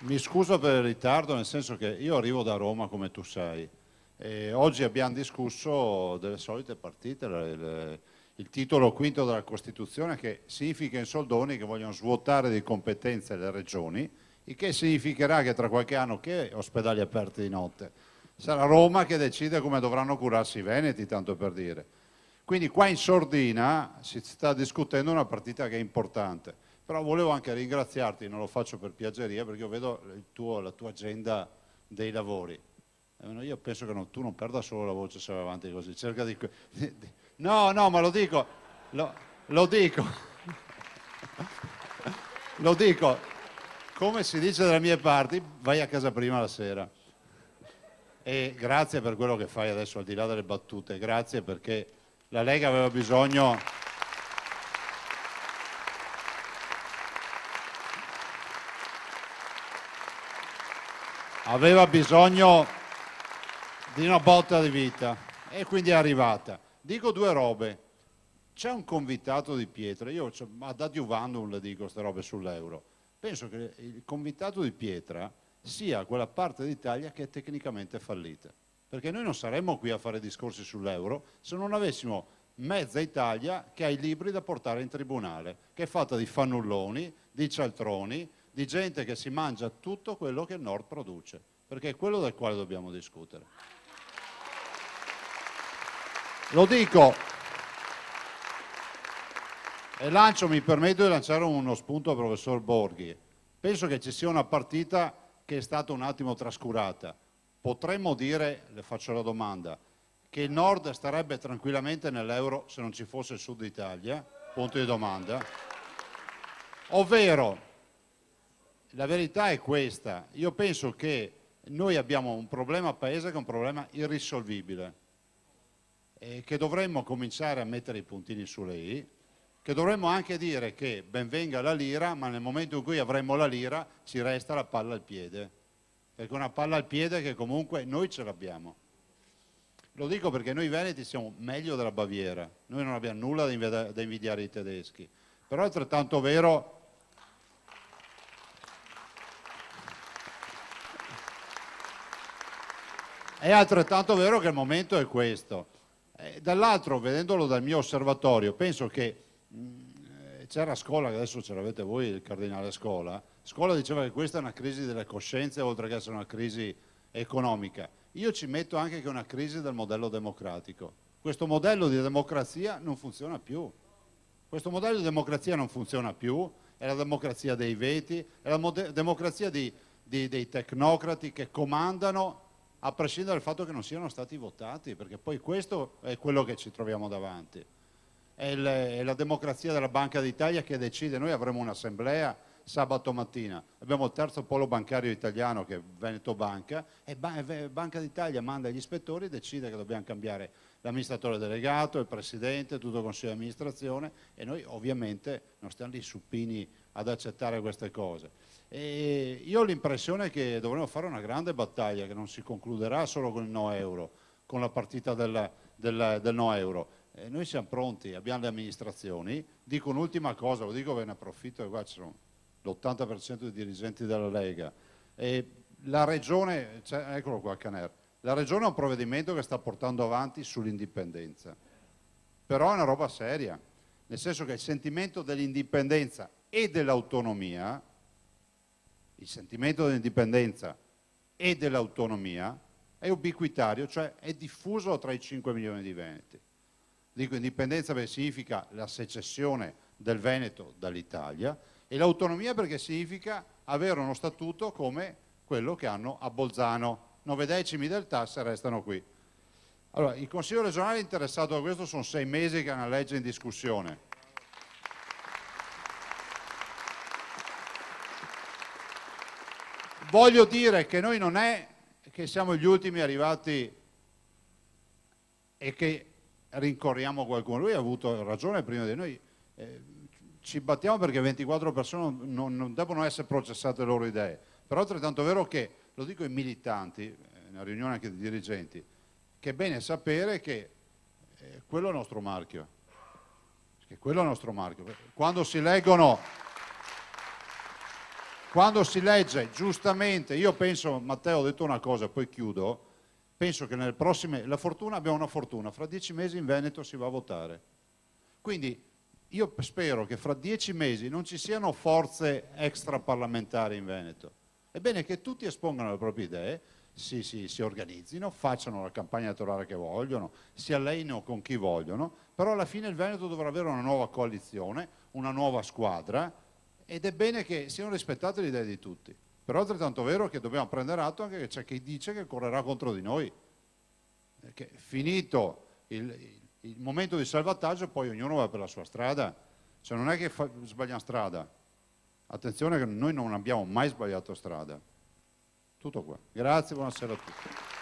Mi scuso per il ritardo, nel senso che io arrivo da Roma, come tu sai, e oggi abbiamo discusso delle solite partite, le, il titolo quinto della Costituzione che significa in soldoni che vogliono svuotare di competenze le regioni, il che significherà che tra qualche anno che ospedali aperti di notte? Sarà Roma che decide come dovranno curarsi i Veneti, tanto per dire. Quindi qua in sordina si sta discutendo una partita che è importante però volevo anche ringraziarti, non lo faccio per piaggeria, perché io vedo tuo, la tua agenda dei lavori. Eh, io penso che non, tu non perda solo la voce se vai avanti così, cerca di... No, no, ma lo dico, lo, lo dico, lo dico, come si dice dalle mie parti, vai a casa prima la sera. E grazie per quello che fai adesso, al di là delle battute, grazie perché la Lega aveva bisogno... aveva bisogno di una botta di vita e quindi è arrivata. Dico due robe. C'è un convitato di pietra, io cioè, ad adiuvandum le dico queste robe sull'euro. Penso che il convitato di pietra sia quella parte d'Italia che è tecnicamente fallita. Perché noi non saremmo qui a fare discorsi sull'euro se non avessimo mezza Italia che ha i libri da portare in tribunale, che è fatta di fannulloni, di cialtroni, di gente che si mangia tutto quello che il Nord produce, perché è quello del quale dobbiamo discutere. Lo dico e lancio, mi permetto di lanciare uno spunto al professor Borghi. Penso che ci sia una partita che è stata un attimo trascurata. Potremmo dire, le faccio la domanda, che il Nord starebbe tranquillamente nell'euro se non ci fosse il Sud Italia? Punto di domanda. Ovvero, la verità è questa, io penso che noi abbiamo un problema paese che è un problema irrisolvibile e che dovremmo cominciare a mettere i puntini sulle i, che dovremmo anche dire che ben venga la lira, ma nel momento in cui avremo la lira ci resta la palla al piede, perché una palla al piede che comunque noi ce l'abbiamo. Lo dico perché noi veneti siamo meglio della Baviera, noi non abbiamo nulla da invidiare i tedeschi, però è altrettanto vero È altrettanto vero che il momento è questo. Eh, dall'altro, vedendolo dal mio osservatorio, penso che mm, eh, c'era Scola, adesso ce l'avete voi, il cardinale Scola, Scola diceva che questa è una crisi delle coscienze oltre che essere una crisi economica. Io ci metto anche che è una crisi del modello democratico. Questo modello di democrazia non funziona più. Questo modello di democrazia non funziona più, è la democrazia dei veti, è la democrazia di, di, dei tecnocrati che comandano a prescindere dal fatto che non siano stati votati, perché poi questo è quello che ci troviamo davanti. È, la democrazia della Banca d'Italia che decide, noi avremo un'assemblea sabato mattina. Abbiamo il terzo polo bancario italiano che è Veneto Banca e Banca d'Italia manda gli ispettori e decide che dobbiamo cambiare l'amministratore delegato, il presidente, tutto il consiglio di amministrazione e noi ovviamente non stiamo lì suppini ad accettare queste cose. E io ho l'impressione che dovremmo fare una grande battaglia che non si concluderà solo con il no euro, con la partita del, del, del no euro. E noi siamo pronti, abbiamo le amministrazioni. Dico un'ultima cosa, lo dico ve ne approfitto e qua ci sono l'80% dei dirigenti della Lega. E la regione, cioè, eccolo qua Caner, la regione ha un provvedimento che sta portando avanti sull'indipendenza, però è una roba seria, nel senso che il sentimento dell'indipendenza e dell'autonomia, il sentimento dell'indipendenza e dell'autonomia è ubiquitario, cioè è diffuso tra i 5 milioni di veneti. Dico indipendenza perché significa la secessione del Veneto dall'Italia, e l'autonomia perché significa avere uno statuto come quello che hanno a Bolzano. Nove decimi del tasso restano qui. Allora, il Consiglio regionale interessato a questo sono sei mesi che è una legge in discussione. Voglio dire che noi non è che siamo gli ultimi arrivati e che rincorriamo qualcuno. Lui ha avuto ragione prima di noi. Eh, ci battiamo perché 24 persone non, non devono essere processate le loro idee, però è altrettanto vero che, lo dico ai militanti, una eh, riunione anche di dirigenti, che è bene sapere che eh, quello è il nostro marchio, che quello è il nostro marchio. Quando si leggono, quando si legge giustamente, io penso, Matteo ho detto una cosa, poi chiudo, penso che nelle prossime, la fortuna abbiamo una fortuna, fra dieci mesi in Veneto si va a votare. Quindi io spero che fra dieci mesi non ci siano forze extraparlamentari in Veneto. È bene che tutti espongano le proprie idee, si, si, si, organizzino, facciano la campagna elettorale che vogliono, si alleino con chi vogliono, però alla fine il Veneto dovrà avere una nuova coalizione, una nuova squadra ed è bene che siano rispettate le idee di tutti. Però altrettanto vero che dobbiamo prendere atto anche che c'è chi dice che correrà contro di noi. Perché finito il, il momento di salvataggio poi ognuno va per la sua strada, cioè non è che fa, sbagliamo strada, attenzione che noi non abbiamo mai sbagliato strada. Tutto qua, grazie, buonasera a tutti.